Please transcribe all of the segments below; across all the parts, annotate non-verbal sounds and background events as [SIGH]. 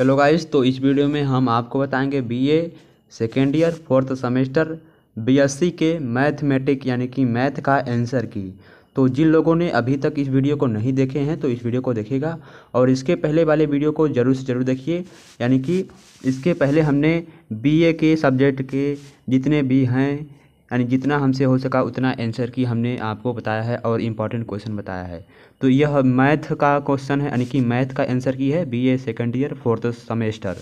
hello guys तो इस video में हम आपको बताएंगे BA second year fourth semester BSc के मैथमेटिक यानी कि मैथ का आंसर की तो जिन लोगों ने अभी तक इस वीडियो को नहीं देखे हैं तो इस वीडियो को देखेगा और इसके पहले वाले वीडियो को जरूर से ज़रूर देखिए यानी कि इसके पहले हमने बीए के सब्जेक्ट के जितने भी हैं यानी जितना हमसे हो सका उतना आंसर की हमने आपको बताया है और इम्पॉर्टेंट क्वेश्चन बताया है तो यह मैथ का क्वेश्चन है यानी कि मैथ का आंसर की है B A second year fourth semester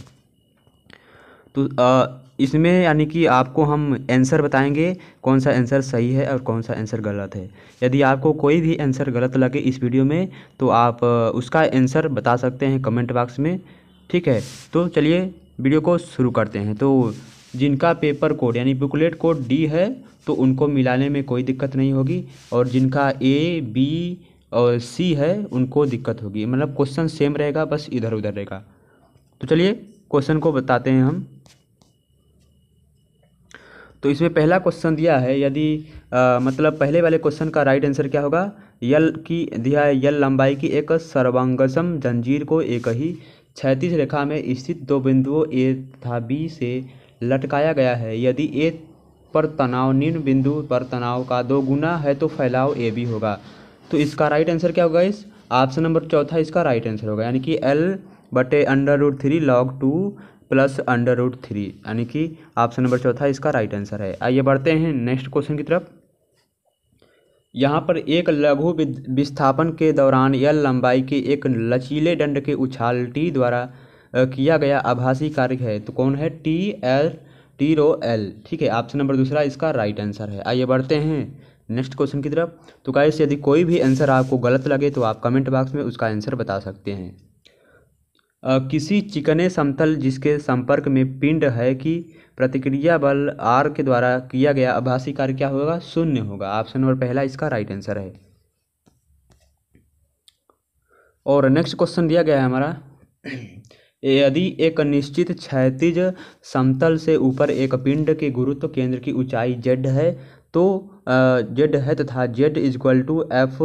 तो आ, इसमें यानी कि आपको हम आंसर बताएंगे कौन सा आंसर सही है और कौन सा आंसर गलत है यदि आपको कोई भी आंसर गलत लगे इस वीडियो में तो आप उसका आंसर बता सकते हैं कमेंट बॉक्स में ठीक है तो चलिए वीडियो को शुरू करते हैं तो जिनका पेपर कोड यानी बुकलेट कोड डी है तो उनको मिलाने में कोई दिक्कत नहीं होगी और जिनका ए बी और सी है उनको दिक्कत होगी मतलब क्वेश्चन सेम रहेगा बस इधर उधर रहेगा तो चलिए क्वेश्चन को बताते हैं हम तो इसमें पहला क्वेश्चन दिया है यदि मतलब पहले वाले क्वेश्चन का राइट आंसर क्या होगा यल की दिया है यल लंबाई की एक सर्वांगसम जंजीर को एक ही छैतीस रेखा में स्थित दो बिंदुओं ए तथा बी से लटकाया गया है यदि ए पर तनाव निम्न बिंदु पर तनाव का दो गुना है तो फैलाव ए भी होगा तो इसका राइट आंसर क्या होगा इस ऑप्शन नंबर चौथा इसका राइट आंसर होगा यानी कि एल बटे under root three log two plus under root three यानी कि ऑप्शन नंबर चौथा इसका राइट आंसर है आइए बढ़ते हैं नेक्स्ट क्वेश्चन की तरफ यहाँ पर एक लघु विस्थापन के दौरान यह लंबाई के एक लचीले दंड के उछाल टी द्वारा किया गया आभासी कार्य है तो कौन है टी एल टी रो एल ठीक है ऑप्शन नंबर दूसरा इसका राइट आंसर है आइए बढ़ते हैं नेक्स्ट क्वेश्चन की तरफ तो गाइस यदि कोई भी आंसर आपको गलत लगे तो आप कमेंट बॉक्स में उसका आंसर बता सकते हैं किसी चिकने समतल जिसके संपर्क में पिंड है कि प्रतिक्रिया बल आर के द्वारा किया गया आभासी कार्य क्या होगा शून्य होगा ऑप्शन नंबर पहला इसका राइट आंसर है और नेक्स्ट क्वेश्चन दिया गया है हमारा यदि एक निश्चित क्षैतिज समतल से ऊपर एक पिंड के गुरुत्व केंद्र की ऊंचाई जेड है तो जेड है तथा Z is equal to F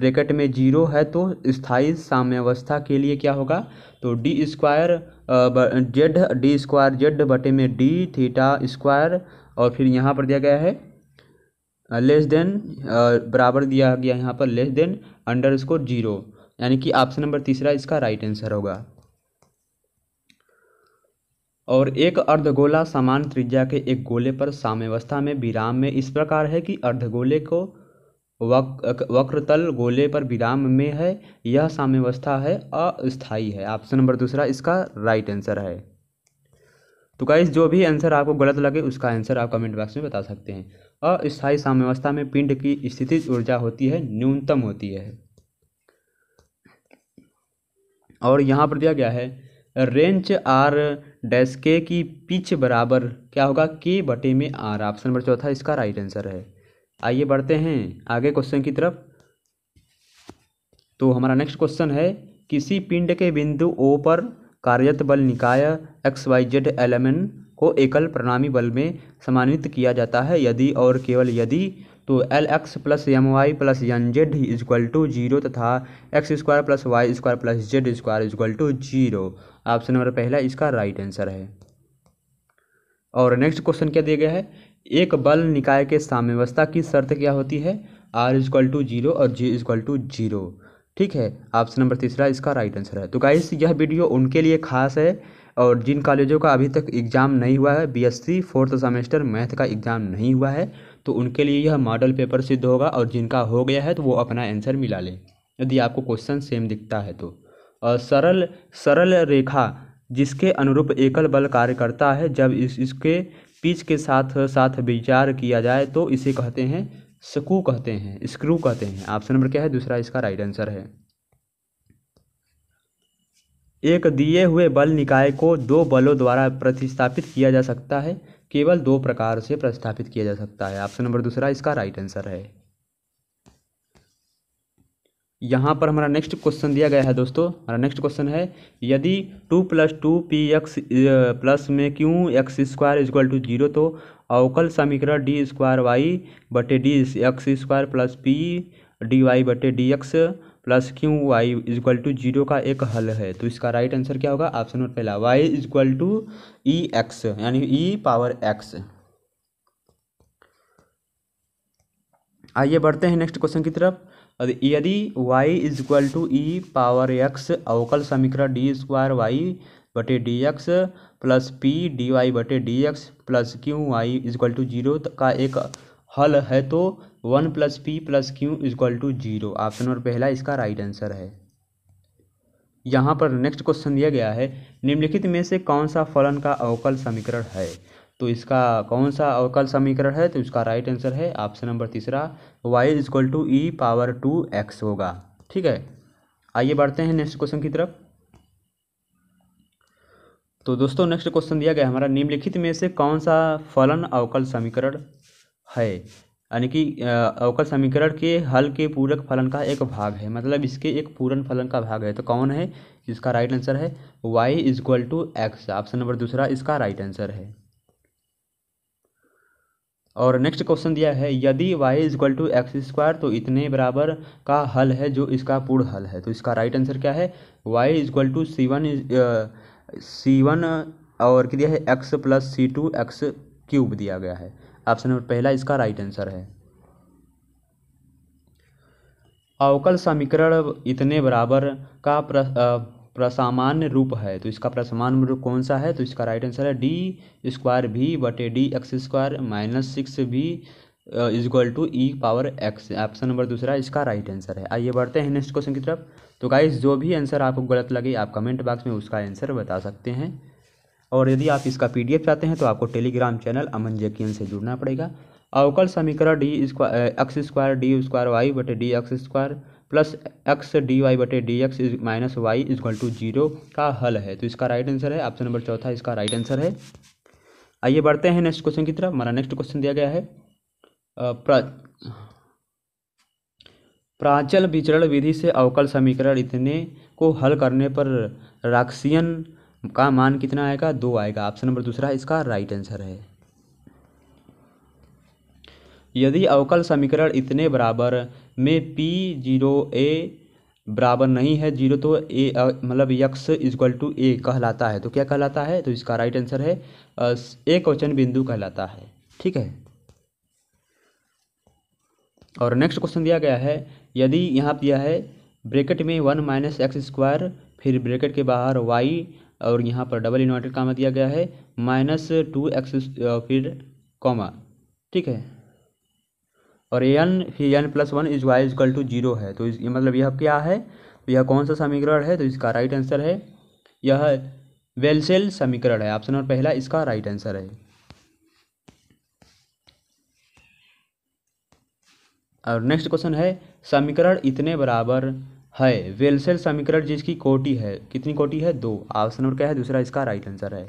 bracket में जीरो है तो स्थायी साम्यवस्था के लिए क्या होगा तो D square Z D square Z बटे में डी थीटा स्क्वायर और फिर यहाँ पर दिया गया है लेस देन बराबर दिया गया यहाँ पर less than underscore zero यानी कि ऑप्शन नंबर तीसरा इसका राइट आंसर होगा और एक अर्धगोला समान त्रिज्या के एक गोले पर साम्यवस्था में विराम में इस प्रकार है कि अर्धगोले को वक वक्रतल गोले पर विराम में है यह साम्यवस्था है अस्थाई है ऑप्शन नंबर दूसरा इसका राइट आंसर है तो गाइस जो भी आंसर आपको गलत लगे उसका आंसर आप कमेंट बॉक्स में बता सकते हैं अस्थायी साम्यवस्था में पिंड की स्थिति ऊर्जा होती है न्यूनतम होती है और यहाँ पर दिया गया है रेंच आर डैश के की पिच बराबर क्या होगा के बटे में आर ऑप्शन नंबर चौथा इसका राइट आंसर है आइए बढ़ते हैं आगे क्वेश्चन की तरफ तो हमारा नेक्स्ट क्वेश्चन है किसी पिंड के बिंदु ओ पर कार्यरत बल निकाय एक्स वाई जेड एल को एकल प्रणामी बल में समान्वित किया जाता है यदि और केवल यदि तो L X plus M Y plus N Z is equal to zero तथा X square plus Y square plus Z square is equal to zero option number पहला इसका राइट आंसर है और नेक्स्ट क्वेश्चन क्या दिया गया है एक बल निकाय के साम्यवस्था की शर्त क्या होती है आर इजक्ल टू जीरो और जी इजक्ल टू जीरो ठीक है ऑप्शन नंबर तीसरा इसका राइट आंसर है तो गाइस यह वीडियो उनके लिए खास है और जिन कॉलेजों का अभी तक एग्ज़ाम नहीं हुआ है बीएससी फोर्थ सेमेस्टर मैथ का एग्ज़ाम नहीं हुआ है तो उनके लिए यह मॉडल पेपर सिद्ध होगा और जिनका हो गया है तो वो अपना आंसर मिला लें यदि आपको क्वेश्चन सेम दिखता है तो सरल सरल रेखा जिसके अनुरूप एकल बल कार्य करता है जब इस इसके पीच के साथ साथ विचार किया जाए तो इसे कहते हैं स्कू कहते हैं स्क्रू कहते हैं ऑप्शन नंबर क्या है दूसरा इसका राइट आंसर है एक दिए हुए बल निकाय को दो बलों द्वारा प्रतिस्थापित किया जा सकता है केवल दो प्रकार से प्रतिस्थापित किया जा सकता है ऑप्शन नंबर दूसरा इसका राइट आंसर है यहाँ पर हमारा नेक्स्ट क्वेश्चन दिया गया है दोस्तों हमारा नेक्स्ट क्वेश्चन है यदि two plus two P x plus में Q X square is equal to zero तो अवकल समीकरण डी स्क्वायर वाई बटे D X square plus P D Y बटे D X plus Q Y is equal to zero का एक हल है तो इसका राइट आंसर क्या होगा ऑप्शन नंबर पहला Y is equal to E X यानी ई पावर एक्स आइए बढ़ते हैं नेक्स्ट क्वेश्चन की तरफ अब यदि y is equal to E power X अवकल समीकरण डी स्क्वायर वाई बटे D X plus P D Y बटे D X plus Q Y is equal to zero का एक हल है तो one plus P plus Q is equal to zero option number पहला इसका राइट आंसर है यहाँ पर नेक्स्ट क्वेश्चन दिया गया है निम्नलिखित में से कौन सा फलन का अवकल समीकरण है तो इसका कौन सा अवकल समीकरण है तो इसका राइट आंसर है ऑप्शन नंबर तीसरा Y is equal to E power two X होगा ठीक है आइए बढ़ते हैं नेक्स्ट क्वेश्चन की तरफ तो दोस्तों नेक्स्ट क्वेश्चन दिया गया हमारा निम्नलिखित में से कौन सा फलन अवकल समीकरण है यानी कि अवकल समीकरण के हल के पूरक फलन का एक भाग है मतलब इसके एक पूर्ण फलन का भाग है तो कौन है इसका राइट आंसर है Y is equal to X option number दूसरा इसका राइट आंसर है और नेक्स्ट क्वेश्चन दिया है यदि Y is equal to X square तो इतने बराबर का हल है जो इसका पूर्ण हल है तो इसका राइट आंसर क्या है Y is equal to C one C one और क्या दिया है X plus C two X cube दिया गया है ऑप्शन नंबर पहला इसका राइट आंसर है अवकल समीकरण इतने बराबर का प्रसामान्य रूप है तो इसका प्रसामान्य रूप कौन सा है तो इसका राइट आंसर है डी स्क्वायर भी बटे D X square minus six भी is equal to E power X option number दूसरा इसका राइट आंसर है आइए बढ़ते हैं नेक्स्ट क्वेश्चन की तरफ तो गाइस जो भी आंसर आपको गलत लगे आप कमेंट बॉक्स में उसका आंसर बता सकते हैं और यदि आप इसका पी चाहते हैं तो आपको टेलीग्राम चैनल अमन जैकियन से जुड़ना पड़ेगा अवकल समीकरण D square X square D square Y बटे D X square plus X D Y बटे D X is minus Y is equal to zero का हल है तो इसका राइट आंसर है ऑप्शन नंबर चौथा इसका राइट आंसर है आइए बढ़ते हैं नेक्स्ट क्वेश्चन की तरफ हमारा नेक्स्ट क्वेश्चन दिया गया है प्रा, प्राचल विचरण विधि से अवकल समीकरण इतने को हल करने पर राक्सियन का मान कितना आएगा दो आएगा ऑप्शन नंबर दूसरा इसका राइट आंसर है यदि अवकल समीकरण इतने बराबर में पी जीरो ए बराबर नहीं है जीरो तो ए मतलब यक्स इजक्ल टू ए कहलाता है तो क्या कहलाता है तो इसका राइट आंसर है ए क्वेश्चन बिंदु कहलाता है ठीक है और नेक्स्ट क्वेश्चन दिया गया है यदि यहाँ दिया है ब्रैकेट में वन माइनस एक्स स्क्वायर फिर ब्रैकेट के बाहर वाई और यहाँ पर डबल इन्वर्टेड कामा दिया गया है माइनस टू एक्स फिर कॉमा ठीक है और एन ही N plus one is Y is equal to zero है तो ये मतलब यह क्या है तो यह कौन सा समीकरण है तो इसका राइट आंसर है यह वेलसेल समीकरण है ऑप्शन नंबर पहला इसका राइट आंसर है और नेक्स्ट क्वेश्चन है समीकरण इतने बराबर है वेलसेल समीकरण जिसकी कोटि है कितनी कोटि है दो ऑप्शन नंबर क्या है दूसरा इसका राइट आंसर है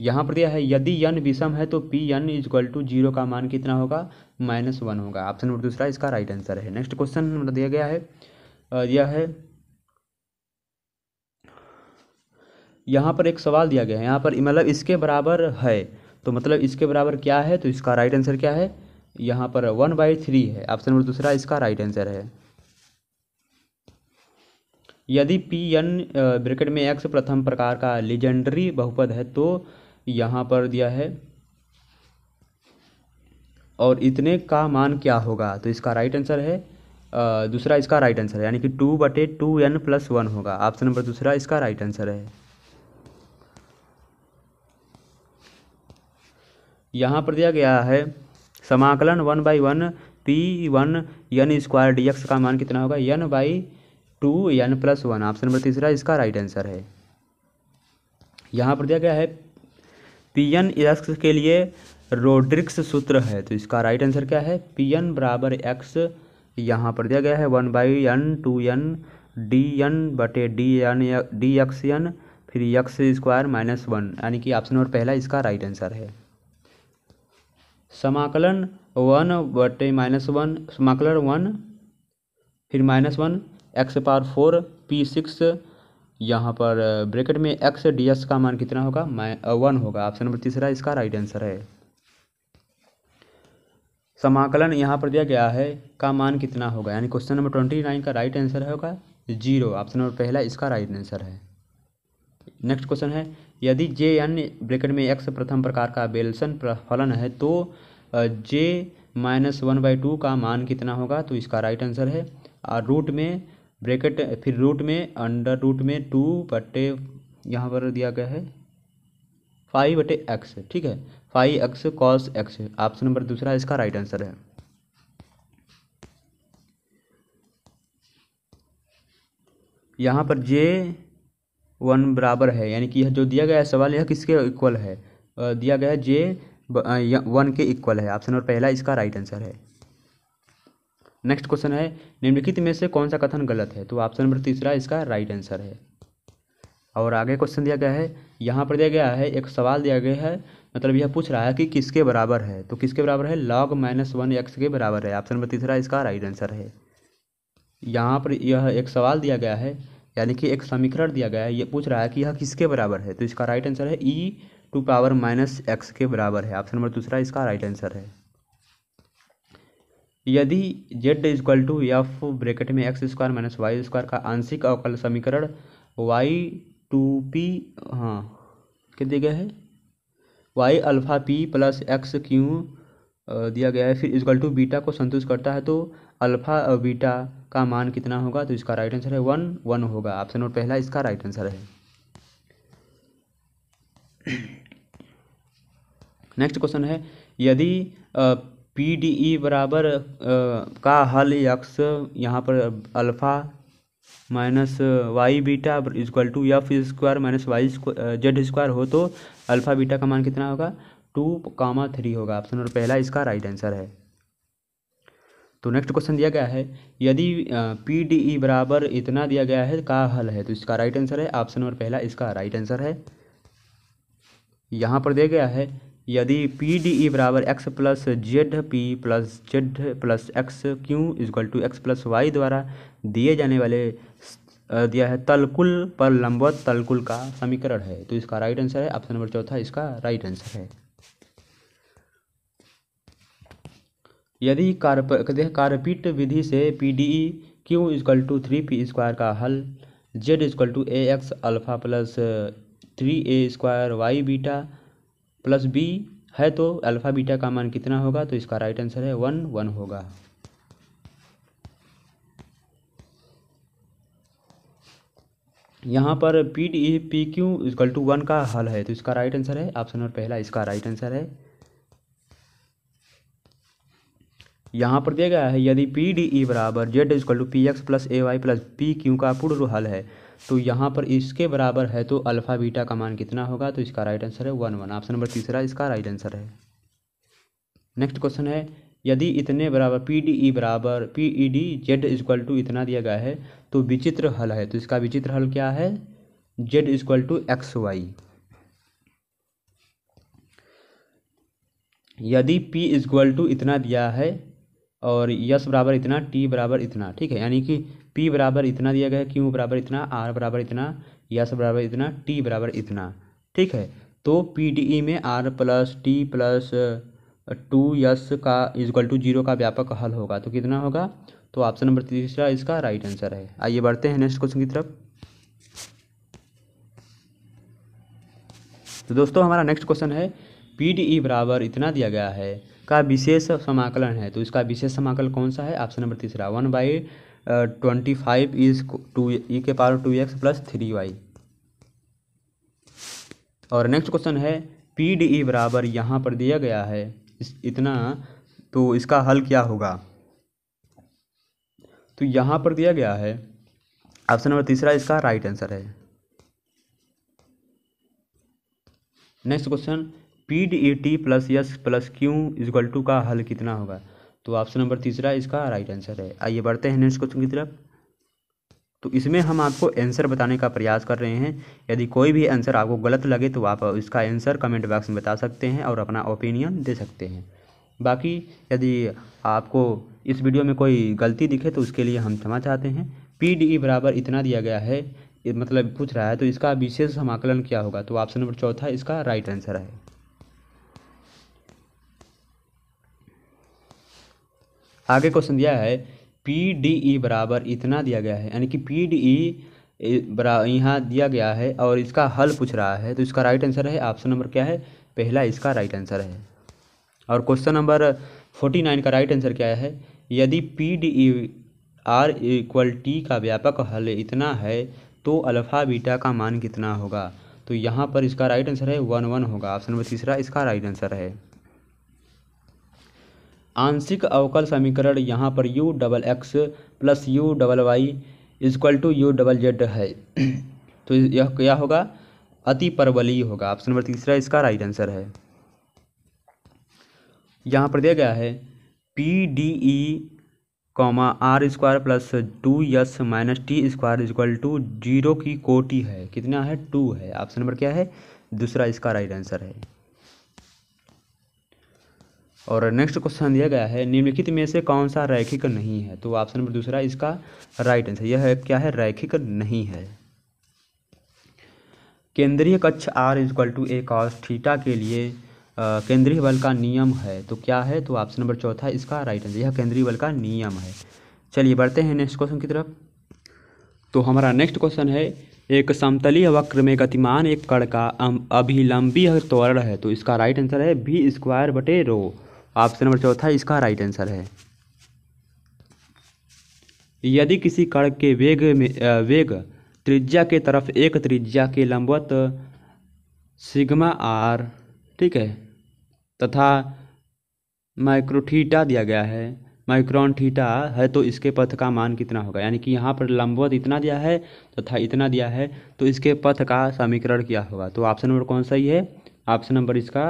यहाँ पर दिया है यदि यन विषम है तो P N is equal to zero का मान कितना होगा माइनस वन होगा ऑप्शन नंबर दूसरा इसका राइट आंसर है नेक्स्ट क्वेश्चन नंबर दिया गया है यह है यहाँ पर एक सवाल दिया गया है यहाँ पर मतलब इसके बराबर है तो मतलब इसके बराबर क्या है तो इसका राइट आंसर क्या है यहाँ पर वन बाई थ्री है ऑप्शन नंबर दूसरा इसका राइट आंसर है यदि पी एन ब्रैकेट में एक्स प्रथम प्रकार का लिजेंडरी बहुपद है तो यहाँ पर दिया है और इतने का मान क्या होगा तो इसका राइट आंसर है दूसरा इसका राइट आंसर है यानी कि टू बटे टू एन प्लस वन होगा ऑप्शन नंबर दूसरा इसका राइट आंसर है यहाँ पर दिया गया है समाकलन one by one p one n square d x का मान कितना होगा n by two N plus one option number तीसरा इसका राइट आंसर है यहाँ पर दिया गया है पीएन एक्स के लिए रोड्रिक्स सूत्र है तो इसका राइट आंसर क्या है एन बराबर एक्स यहाँ पर दिया गया है one by n two n d n बटे d n d x n फिर एक्स स्क्वायर माइनस वन यानी कि ऑप्शन नंबर पहला इसका राइट आंसर है समाकलन वन बटे माइनस वन समाकलन वन फिर minus one x power four p six यहाँ पर ब्रैकेट में एक्स डी एस का मान कितना होगा मैं वन होगा ऑप्शन नंबर तीसरा इसका राइट आंसर है समाकलन यहाँ पर दिया गया है का मान कितना होगा यानी क्वेश्चन नंबर ट्वेंटी नाइन का राइट आंसर होगा जीरो ऑप्शन नंबर पहला इसका राइट आंसर है नेक्स्ट क्वेश्चन है यदि जे अन्य ब्रैकेट में एक्स प्रथम प्रकार का बेलसन फलन है तो j minus one by two का मान कितना होगा तो इसका राइट आंसर है और रूट में ब्रैकेट फिर रूट में अंडर रूट में टू बटे यहाँ पर दिया गया है फाइव बटे एक्स ठीक है five x cos x option number दूसरा इसका राइट आंसर है यहाँ पर जे वन बराबर है यानी कि यह जो दिया गया है सवाल यह किसके इक्वल है दिया गया है जे वन के इक्वल है ऑप्शन नंबर पहला इसका राइट आंसर है नेक्स्ट क्वेश्चन है निम्नलिखित में से कौन सा कथन गलत है तो ऑप्शन नंबर तीसरा इसका राइट आंसर है और आगे क्वेश्चन दिया गया है यहाँ पर दिया गया है एक सवाल दिया गया है मतलब यह पूछ रहा है कि किसके बराबर है तो किसके बराबर है लॉग माइनस वन एक्स के बराबर है ऑप्शन नंबर तीसरा इसका राइट आंसर है यहाँ पर यह एक सवाल दिया गया है यानी कि एक समीकरण दिया गया है ये पूछ रहा है कि यह किसके बराबर है तो इसका राइट आंसर है e to power minus x के बराबर है ऑप्शन नंबर दूसरा इसका राइट आंसर है यदि z is equal to F bracket में x square minus y square का आंशिक अवकल समीकरण वाई टू पी हाँ क्या दिया गया है y alpha p plus x q दिया गया है फिर इजक्वल टू बीटा को संतुष्ट करता है तो अल्फा बीटा का मान कितना होगा तो इसका राइट आंसर है वन वन होगा ऑप्शन नंबर पहला इसका राइट आंसर है नेक्स्ट [COUGHS] क्वेश्चन है यदि पी डी ई बराबर का हल यक्स यहाँ पर alpha minus y beta is equal to f square minus y z square हो तो अल्फा बीटा का मान कितना होगा टू कामा थ्री होगा ऑप्शन नंबर पहला इसका राइट आंसर है तो नेक्स्ट क्वेश्चन दिया गया है यदि पी डी ई बराबर इतना दिया गया है का हल है तो इसका राइट आंसर है ऑप्शन नंबर पहला इसका राइट आंसर है यहाँ पर दिया गया है यदि पी डी ई बराबर x plus z p plus z plus x q is equal to x plus y द्वारा दिए जाने वाले दिया है तलकुल पर लंबवत तलकुल का समीकरण है तो इसका राइट आंसर है ऑप्शन नंबर चौथा इसका राइट आंसर है यदि कार्प कार्पिट विधि से p d e q is equal to three p square का हल z is equal to a x alpha plus three a square y beta plus b है तो अल्फ़ा बीटा का मान कितना होगा तो इसका राइट आंसर है वन वन होगा यहाँ पर p d p q is equal to one का हल है तो इसका राइट आंसर है ऑप्शन नंबर पहला इसका राइट आंसर है यहाँ पर दिया गया है यदि पी डी ई बराबर z is equal to P x plus a y plus p q का पूर्व हल है तो यहाँ पर इसके बराबर है तो अल्फ़ा बीटा का मान कितना होगा तो इसका राइट आंसर है वन वन ऑप्शन नंबर तीसरा इसका राइट आंसर है नेक्स्ट क्वेश्चन है यदि इतने बराबर पी डी ई बराबर p e d z is equal to इतना दिया गया है तो विचित्र हल है तो इसका विचित्र हल क्या है z is equal to x y यदि पी इजक्वल टू इतना दिया है और यस बराबर इतना टी बराबर इतना ठीक है यानी कि पी बराबर इतना दिया गया है क्यू बराबर इतना आर बराबर इतना यस बराबर इतना टी बराबर इतना ठीक है तो पी डी ई में r plus t plus two s का इजक्ल टू जीरो का व्यापक हल होगा तो कितना होगा तो ऑप्शन नंबर तीसरा इसका राइट आंसर है आइए बढ़ते हैं नेक्स्ट क्वेश्चन की तरफ तो दोस्तों हमारा नेक्स्ट क्वेश्चन है पी डी ई बराबर इतना दिया गया है का विशेष समाकलन है तो इसका विशेष समाकलन कौन सा है ऑप्शन नंबर तीसरा one by twenty five is two e के power two x plus three y और नेक्स्ट क्वेश्चन है पी डी ई बराबर यहाँ पर दिया गया है इस इतना तो इसका हल क्या होगा तो यहाँ पर दिया गया है ऑप्शन नंबर तीसरा इसका राइट आंसर है next question p d e t plus s plus q is equal to का हल कितना होगा तो ऑप्शन नंबर तीसरा इसका राइट आंसर है आइए बढ़ते हैं नेक्स्ट क्वेश्चन की तरफ तो इसमें हम आपको आंसर बताने का प्रयास कर रहे हैं यदि कोई भी आंसर आपको गलत लगे तो आप इसका आंसर कमेंट बॉक्स में बता सकते हैं और अपना ओपिनियन दे सकते हैं बाकी यदि आपको इस वीडियो में कोई गलती दिखे तो उसके लिए हम क्षमा चाहते हैं पी डी ई बराबर इतना दिया गया है मतलब पूछ रहा है तो इसका विशेष समाकलन क्या होगा तो ऑप्शन नंबर चौथा इसका राइट आंसर है आगे क्वेश्चन दिया है पी डी ई बराबर इतना दिया गया है यानी कि पी डी ई बरा यहाँ दिया गया है और इसका हल पूछ रहा है तो इसका राइट आंसर है ऑप्शन नंबर क्या है पहला इसका राइट आंसर है और क्वेश्चन नंबर फोर्टी नाइन का राइट आंसर क्या है यदि p d e r equal t का व्यापक हल इतना है तो अल्फ़ा बीटा का मान कितना होगा तो यहाँ पर इसका राइट आंसर है वन वन होगा ऑप्शन नंबर तीसरा इसका राइट आंसर है आंशिक अवकल समीकरण यहाँ पर u double x plus u double y is equal to u double z है तो यह क्या होगा अति परवलीय होगा ऑप्शन नंबर तीसरा इसका राइट आंसर है यहाँ पर दिया गया है p d e comma r square plus two s minus t square is equal to zero की कोटि है कितना है टू है ऑप्शन नंबर क्या है दूसरा इसका राइट आंसर है और नेक्स्ट क्वेश्चन दिया गया है निम्नलिखित में से कौन सा रैखिक नहीं है तो ऑप्शन नंबर दूसरा इसका राइट आंसर यह है क्या है रैखिक नहीं है केंद्रीय कक्ष r is equal to a cos theta के लिए केंद्रीय बल का नियम है तो क्या है तो ऑप्शन नंबर चौथा इसका राइट आंसर यह केंद्रीय बल का नियम है चलिए बढ़ते हैं नेक्स्ट क्वेश्चन की तरफ तो हमारा नेक्स्ट क्वेश्चन है एक समतलीय वक्र में गतिमान एक कड़ का अभिलंबी त्वरण है तो इसका राइट आंसर है बी स्क्वायर बटे रो ऑप्शन नंबर चौथा इसका राइट आंसर है यदि किसी कण के वेग में वेग त्रिज्या के तरफ एक त्रिज्या के लंबवत सिग्मा आर ठीक है तथा माइक्रोथीटा दिया गया है माइक्रोन थीटा है तो इसके पथ का मान कितना होगा यानी कि यहाँ पर लंबवत इतना दिया है तथा तो इतना दिया है तो इसके पथ का समीकरण क्या होगा तो ऑप्शन नंबर कौन सा ही है ऑप्शन नंबर इसका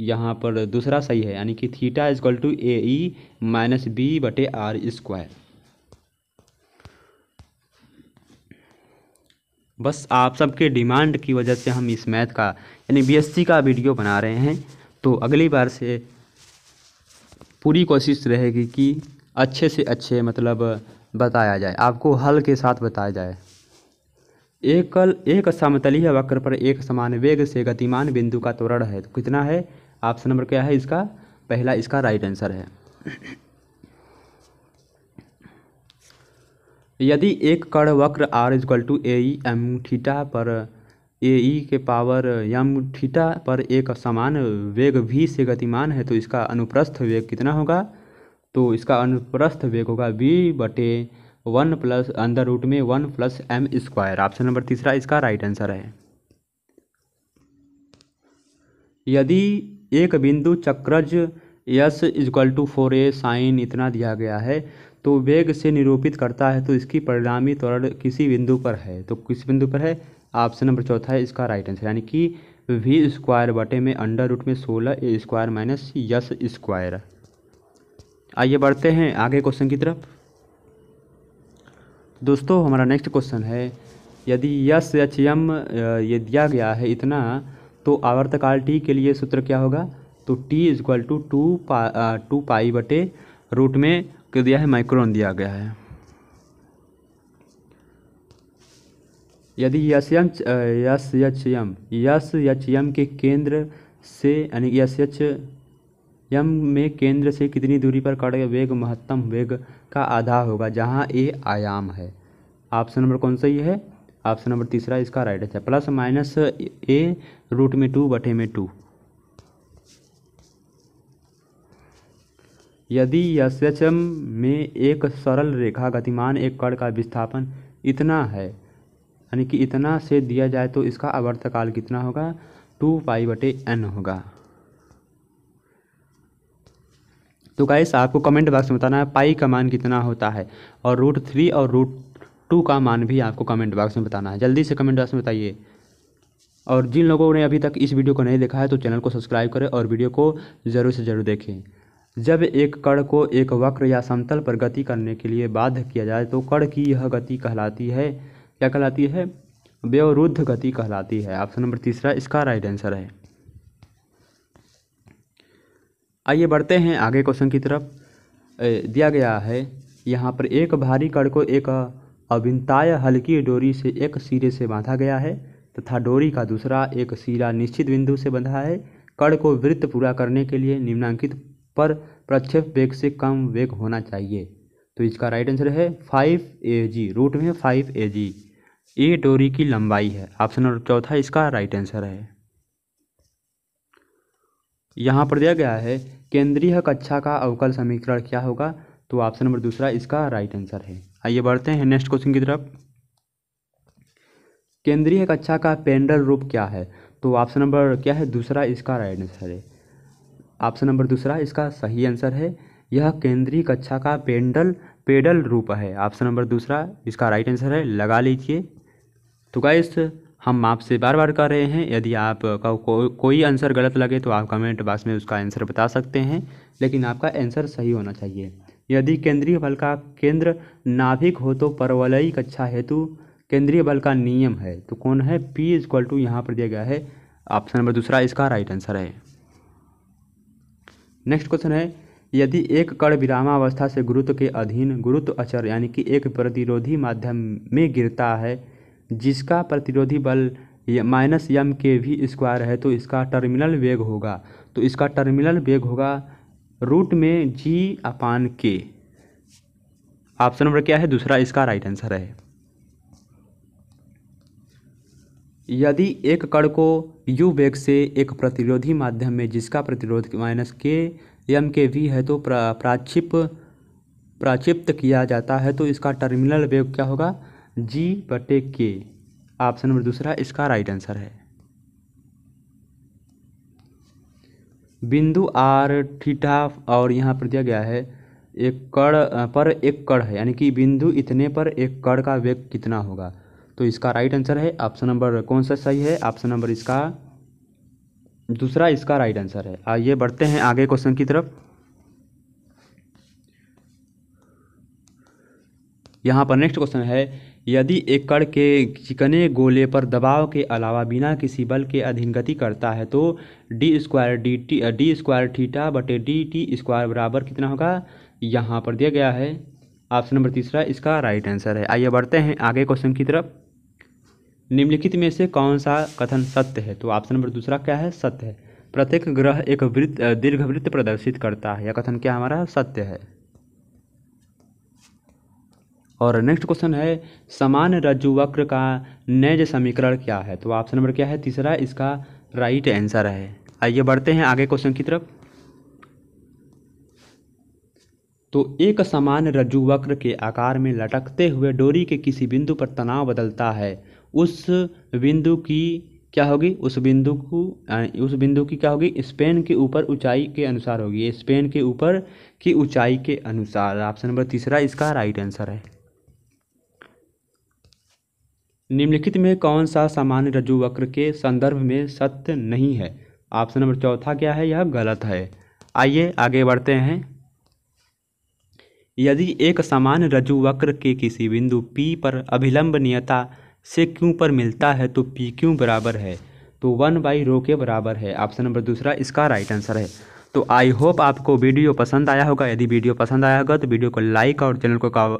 यहाँ पर दूसरा सही है यानी कि theta is equal to a e minus b बटे आर स्क्वायर बस आप सबके डिमांड की वजह से हम इस मैथ का यानी बीएससी का वीडियो बना रहे हैं तो अगली बार से पूरी कोशिश रहेगी कि अच्छे से अच्छे मतलब बताया जाए आपको हल के साथ बताया जाए एकल एक समतलीय वक्र पर एक समान वेग से गतिमान बिंदु का त्वरण है तो कितना है ऑप्शन नंबर क्या है इसका पहला इसका राइट आंसर है यदि एक कण वक्र r is equal to a m theta पर ए ई e के पावर यम थीटा पर एक समान वेग वी से गतिमान है तो इसका अनुप्रस्थ वेग कितना होगा तो इसका अनुप्रस्थ वेग होगा वी बटे वन प्लस अंदर रूट में one plus m square option number तीसरा इसका राइट आंसर है यदि एक बिंदु चक्रज s is equal to four a sine इतना दिया गया है तो वेग से निरूपित करता है तो इसकी परिणामी त्वरण किसी बिंदु पर है तो किस बिंदु पर है ऑप्शन नंबर चौथा है इसका राइट आंसर यानी कि वी स्क्वायर बटे में अंडर रूट में सोलह a square minus s square आइए बढ़ते हैं आगे क्वेश्चन की तरफ दोस्तों हमारा नेक्स्ट क्वेश्चन है यदि यस एच एम ये दिया गया है इतना तो आवर्तकाल टी के लिए सूत्र क्या होगा तो t is equal to two पा टू पाई बटे रूट में क्यों दिया है माइक्रोन दिया गया है यदि s m s h m s h m के केंद्र से यानी यस एच एम में केंद्र से कितनी दूरी पर कण वेग महत्तम वेग का आधा होगा जहाँ ए आयाम है ऑप्शन नंबर कौन सा ये है ऑप्शन नंबर तीसरा इसका right answer plus minus a root में टू बटे में टू यदि एस में एक सरल रेखा गतिमान एक कण का विस्थापन इतना है यानी कि इतना से दिया जाए तो इसका आवर्तकाल कितना होगा टू पाई बटे एन होगा तो गाइस आपको कमेंट बॉक्स में बताना है पाई का मान कितना होता है और रूट थ्री और रूट टू का मान भी आपको कमेंट बॉक्स में बताना है जल्दी से कमेंट बॉक्स में बताइए और जिन लोगों ने अभी तक इस वीडियो को नहीं देखा है तो चैनल को सब्सक्राइब करें और वीडियो को ज़रूर से ज़रूर देखें जब एक कण को एक वक्र या समतल पर गति करने के लिए बाध्य किया जाए तो कण की यह गति कहलाती है क्या कहलाती है व्यवरुद्ध गति कहलाती है ऑप्शन नंबर तीसरा इसका राइट आंसर है आइए बढ़ते हैं आगे क्वेश्चन की तरफ दिया गया है यहाँ पर एक भारी कण को एक अभिन्ताय हल्की डोरी से एक सिरे से बांधा गया है तथा डोरी का दूसरा एक सिरा निश्चित बिंदु से बंधा है कड़ को वृत्त पूरा करने के लिए निम्नांकित पर प्रक्षेप वेग से कम वेग होना चाहिए तो इसका राइट आंसर है फाइव ए जी रूट में फाइव ए जी ए डोरी की लंबाई है ऑप्शन नंबर चौथा इसका राइट आंसर है यहाँ पर दिया गया है केंद्रीय कक्षा का अवकल समीकरण क्या होगा तो ऑप्शन नंबर दूसरा इसका राइट आंसर है आइए बढ़ते हैं नेक्स्ट क्वेश्चन की तरफ केंद्रीय कक्षा का पेंडल रूप क्या है तो ऑप्शन नंबर क्या है दूसरा इसका राइट आंसर है ऑप्शन नंबर दूसरा इसका सही आंसर है यह केंद्रीय कक्षा का पेंडल पेडल रूप है ऑप्शन नंबर दूसरा इसका राइट आंसर है लगा लीजिए तो गाइस हम आपसे बार बार कर रहे हैं यदि आपका को, कोई आंसर गलत लगे तो आप कमेंट बॉक्स में उसका आंसर बता सकते हैं लेकिन आपका आंसर सही होना चाहिए यदि केंद्रीय बल का केंद्र नाभिक हो तो परवलयी कक्षा हेतु केंद्रीय बल का नियम है तो कौन है पी इज इक्वल टू यहाँ पर दिया गया है ऑप्शन नंबर दूसरा इसका राइट आंसर है नेक्स्ट क्वेश्चन है यदि एक कण विरामावस्था से गुरुत्व के अधीन गुरुत्व अचर यानी कि एक प्रतिरोधी माध्यम में गिरता है जिसका प्रतिरोधी बल माइनस यम के भी स्क्वायर है तो इसका टर्मिनल वेग होगा तो इसका टर्मिनल वेग होगा रूट में जी अपान के ऑप्शन नंबर क्या है दूसरा इसका राइट आंसर है यदि एक कण को यू वेग से एक प्रतिरोधी माध्यम में जिसका प्रतिरोध माइनस के एम के वी है तो प्रा, प्राक्षिप प्राक्षिप्त किया जाता है तो इसका टर्मिनल वेग क्या होगा जी बटे के ऑप्शन नंबर दूसरा इसका राइट आंसर है बिंदु आर थीटा और यहाँ पर दिया गया है एक कड़ पर एक कड़ है यानी कि बिंदु इतने पर एक कड़ का वेग कितना होगा तो इसका राइट आंसर है ऑप्शन नंबर कौन सा सही है ऑप्शन नंबर इसका दूसरा इसका राइट आंसर है आइए बढ़ते हैं आगे क्वेश्चन की तरफ यहाँ पर नेक्स्ट क्वेश्चन है यदि एकड़ के चिकने गोले पर दबाव के अलावा बिना किसी बल के अधीन गति करता है तो D square d t d square theta बटे डी टी स्क्वायर बराबर कितना होगा यहाँ पर दिया गया है ऑप्शन नंबर तीसरा इसका राइट आंसर है आइए बढ़ते हैं आगे क्वेश्चन की तरफ निम्नलिखित में से कौन सा कथन सत्य है तो ऑप्शन नंबर दूसरा क्या है सत्य है प्रत्येक ग्रह एक वृत्त दीर्घवृत्त प्रदर्शित करता है यह कथन क्या हमारा सत्य है और नेक्स्ट क्वेश्चन है समान रज्जु वक्र का नैज समीकरण क्या है तो ऑप्शन नंबर क्या है तीसरा इसका राइट आंसर है आइए बढ़ते हैं आगे क्वेश्चन की तरफ तो एक समान रज्जु वक्र के आकार में लटकते हुए डोरी के किसी बिंदु पर तनाव बदलता है उस बिंदु की क्या होगी उस बिंदु को उस बिंदु की क्या होगी स्पेन के ऊपर ऊंचाई के अनुसार होगी स्पेन के ऊपर की ऊंचाई के अनुसार ऑप्शन नंबर तीसरा इसका राइट आंसर है निम्नलिखित में कौन सा सामान्य रज्जु वक्र के संदर्भ में सत्य नहीं है ऑप्शन नंबर चौथा क्या है यह गलत है आइए आगे बढ़ते हैं यदि एक सामान्य रज्जु वक्र के किसी बिंदु P पर अभिलंब नियता से क्यों पर मिलता है तो पी क्यों बराबर है तो वन बाई रो के बराबर है ऑप्शन नंबर दूसरा इसका राइट आंसर है तो आई होप आपको वीडियो पसंद आया होगा यदि वीडियो पसंद आया होगा तो वीडियो को लाइक और चैनल को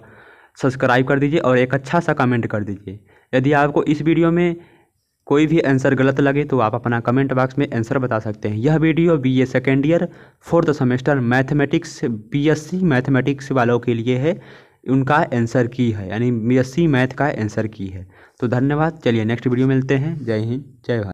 सब्सक्राइब कर दीजिए और एक अच्छा सा कमेंट कर दीजिए यदि आपको इस वीडियो में कोई भी आंसर गलत लगे तो आप अपना कमेंट बॉक्स में आंसर बता सकते हैं यह video B A second year fourth semester mathematics BSc mathematics वालों के लिए है उनका आंसर की है यानी बीएससी मैथ का आंसर की है तो धन्यवाद चलिए नेक्स्ट वीडियो मिलते हैं जय हिंद जय भारत